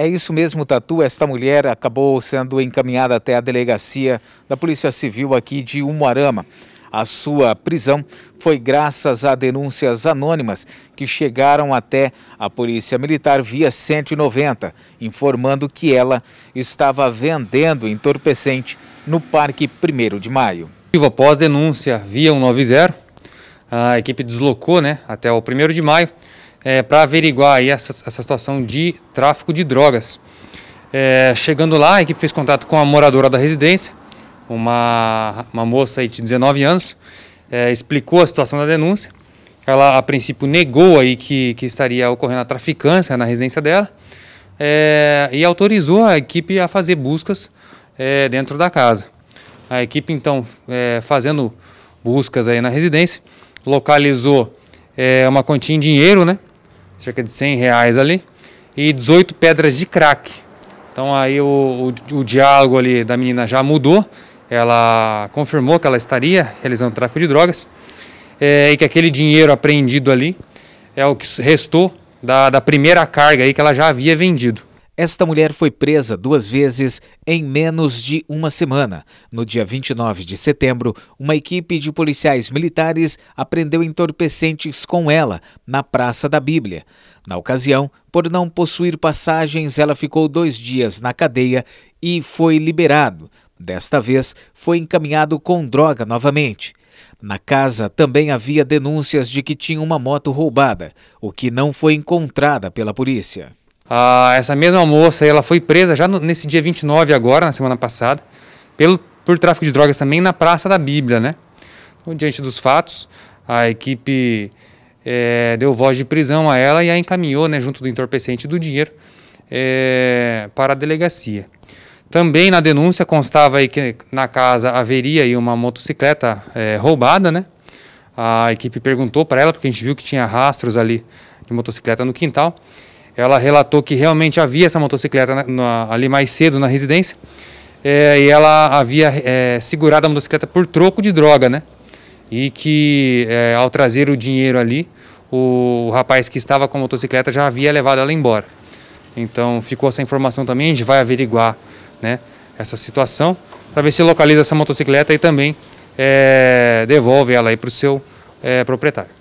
É isso mesmo, Tatu. Esta mulher acabou sendo encaminhada até a delegacia da Polícia Civil aqui de Umuarama. A sua prisão foi graças a denúncias anônimas que chegaram até a Polícia Militar via 190, informando que ela estava vendendo entorpecente no Parque 1 de Maio. Após denúncia via 190, a equipe deslocou né, até o 1 de Maio é, para averiguar essa, essa situação de tráfico de drogas. É, chegando lá, a equipe fez contato com a moradora da residência, uma, uma moça de 19 anos, é, explicou a situação da denúncia. Ela, a princípio, negou aí que, que estaria ocorrendo a traficância na residência dela é, e autorizou a equipe a fazer buscas é, dentro da casa. A equipe, então, é, fazendo buscas aí na residência, localizou é, uma quantia em dinheiro, né? cerca de 100 reais ali, e 18 pedras de crack. Então aí o, o, o diálogo ali da menina já mudou, ela confirmou que ela estaria realizando tráfico de drogas é, e que aquele dinheiro apreendido ali é o que restou da, da primeira carga aí que ela já havia vendido. Esta mulher foi presa duas vezes em menos de uma semana. No dia 29 de setembro, uma equipe de policiais militares apreendeu entorpecentes com ela na Praça da Bíblia. Na ocasião, por não possuir passagens, ela ficou dois dias na cadeia e foi liberado. Desta vez, foi encaminhado com droga novamente. Na casa também havia denúncias de que tinha uma moto roubada, o que não foi encontrada pela polícia. Ah, essa mesma moça, ela foi presa já no, nesse dia 29 agora, na semana passada, pelo, por tráfico de drogas também na Praça da Bíblia, né? Então, diante dos fatos, a equipe é, deu voz de prisão a ela e a encaminhou, né, junto do entorpecente do dinheiro, é, para a delegacia. Também na denúncia constava aí que na casa haveria aí uma motocicleta é, roubada, né? A equipe perguntou para ela, porque a gente viu que tinha rastros ali de motocicleta no quintal. Ela relatou que realmente havia essa motocicleta na, na, ali mais cedo na residência é, e ela havia é, segurado a motocicleta por troco de droga, né? E que é, ao trazer o dinheiro ali, o, o rapaz que estava com a motocicleta já havia levado ela embora. Então ficou essa informação também, a gente vai averiguar né, essa situação para ver se localiza essa motocicleta e também é, devolve ela aí para o seu é, proprietário.